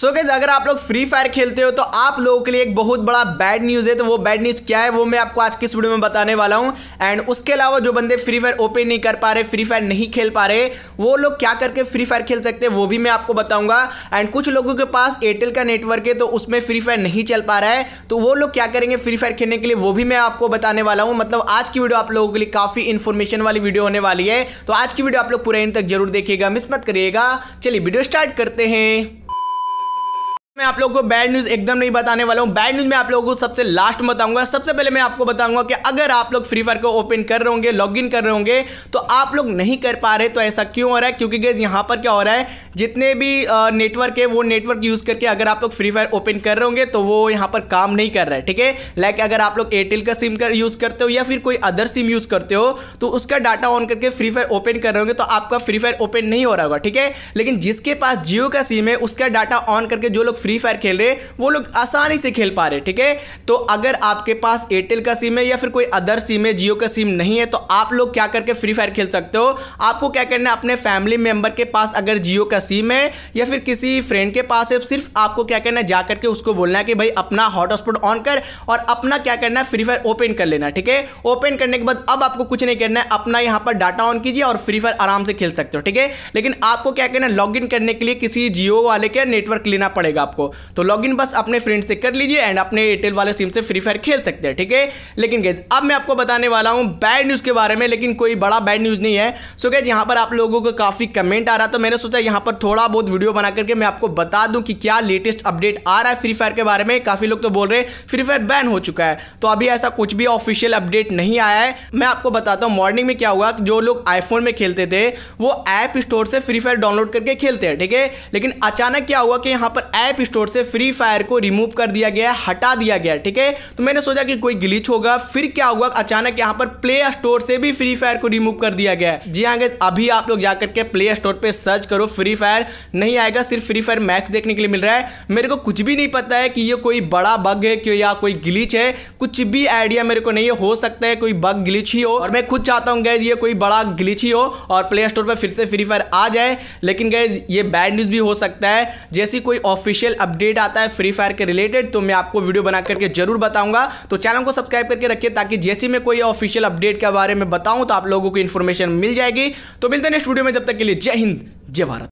सो so guys, अगर आप लोग फ्री फायर खेलते हो तो आप लोगों के लिए एक बहुत बड़ा बैड न्यूज़ है तो वो बैड न्यूज़ क्या है वो मैं आपको आज किस वीडियो में बताने वाला हूँ एंड उसके अलावा जो बंदे फ्री फायर ओपन नहीं कर पा रहे फ्री फायर नहीं खेल पा रहे वो लोग क्या करके फ्री फायर खेल सकते हैं वो भी मैं आपको बताऊँगा एंड कुछ लोगों के पास एयरटेल का नेटवर्क है तो उसमें फ्री फायर नहीं चल पा रहा है तो वो लोग क्या करेंगे फ्री फायर खेलने के लिए वो भी मैं आपको बताने वाला हूँ मतलब आज की वीडियो आप लोगों के लिए काफ़ी इन्फॉर्मेशन वाली वीडियो होने वाली है तो आज की वीडियो आप लोग पूरे इन तक जरूर देखिएगा मिस मत करिएगा चलिए वीडियो स्टार्ट करते हैं मैं आप लोगों को बैड न्यूज़ एकदम नहीं बताने वाला हूँ बैड न्यूज़ मैं आप लोगों को सबसे लास्ट में बताऊंगा सबसे पहले मैं आपको बताऊंगा कि अगर आप लोग फ्री फायर को ओपन कर रहे होंगे लॉग कर रहे होंगे तो आप लोग नहीं कर पा रहे तो ऐसा क्यों हो रहा है क्योंकि गैस यहाँ पर क्या हो रहा है जितने भी नेटवर्क है वो नेटवर्क यूज़ करके अगर आप लोग फ्री फायर ओपन कर रहे होंगे तो वो यहाँ पर काम नहीं कर रहा है ठीक है लाइक अगर आप लोग एयरटेल का सिम कर यूज़ करते हो या फिर कोई अदर सिम यूज़ करते हो तो उसका डाटा ऑन करके फ्री फायर ओपन कर रहे होंगे तो आपका फ्री फायर ओपन नहीं हो रहा होगा ठीक है लेकिन जिसके पास जियो का सिम है उसका डाटा ऑन करके जो लोग फ्री फायर खेल रहे वो लोग आसानी से खेल पा रहे ठीक है तो अगर आपके पास एयरटेल का सिम है या फिर कोई अदर सिम है जियो का सिम नहीं है तो आप लोग क्या करके फ्री फायर खेल सकते हो आपको क्या करना है अपने फैमिली मेंबर के पास अगर जियो का सिम है या फिर किसी फ्रेंड के पास है सिर्फ आपको क्या करना है जा करके उसको बोलना है कि भाई अपना हॉटस्पॉट ऑन कर और अपना क्या करना है फ्री फायर ओपन कर लेना ठीक है ओपन करने के बाद अब आपको कुछ नहीं करना है अपना यहाँ पर डाटा ऑन कीजिए और फ्री फायर आराम से खेल सकते हो ठीक है लेकिन आपको क्या करना है लॉग करने के लिए किसी जियो वाले के नेटवर्क लेना पड़ेगा आपको आपको तो लॉगिन बस अपने फ्रेंड से कर लीजिए एंड अपने एयरटेल वाले सिम से फ्री फायर खेल सकते हैं ठीक है लेकिन गैज अब मैं आपको बताने वाला हूँ बैड न्यूज़ के बारे में लेकिन कोई बड़ा बैड न्यूज़ नहीं है सो गैज यहाँ पर आप लोगों का काफ़ी कमेंट आ रहा तो मैंने सोचा यहाँ पर थोड़ा बहुत वीडियो बना करके मैं आपको बता दूँ कि क्या लेटेस्ट अपडेट आ रहा है फ्री फायर के बारे में काफ़ी लोग तो बोल रहे हैं फ्री फायर बैन हो चुका है तो अभी ऐसा कुछ भी ऑफिशियल अपडेट नहीं आया है मैं आपको बताता हूँ मॉर्निंग में क्या हुआ कि जो लोग आईफोन में खेलते थे वो ऐप स्टोर से फ्री फायर डाउनलोड करके खेलते हैं ठीक है लेकिन अचानक क्या हुआ कि यहाँ पर ऐप स्टोर से फ्री फायर को रिमूव कर दिया गया हटा दिया गया ठीक है तो मैंने सोचा कि कोई ग्लिच होगा फिर क्या होगा अचानक यहाँ पर प्ले स्टोर से भी फ्री फायर को रिमूव कर दिया गया जी हाँ अभी आप लोग जाकर के प्ले स्टोर पर सर्च करो फ्री फायर नहीं आएगा सिर्फ फ्री फायर मैक्स देखने के लिए मिल रहा है मेरे को कुछ भी नहीं पता है कि ये कोई बड़ा बग है क्यों या कोई ग्लिच है कुछ भी आइडिया मेरे को नहीं है हो सकता है कोई बग ग्लिच ही हो और मैं खुद चाहता हूँ गैज ये कोई बड़ा ग्लिच ही हो और प्ले स्टोर पर फिर से फ्री फायर आ जाए लेकिन गैज ये बैड न्यूज़ भी हो सकता है जैसी कोई ऑफिशियल अपडेट आता है फ्री फायर के रिलेटेड तो मैं आपको वीडियो बना करके जरूर बताऊंगा तो चैनल को सब्सक्राइब करके रखिए ताकि जैसे मैं कोई ऑफिशियल अपडेट के बारे में बताऊं तो आप लोगों को इन्फॉर्मेशन मिल जाएगी तो मिलते हैं नेक्स्ट वीडियो में जब तक के लिए जय हिंद जय भारत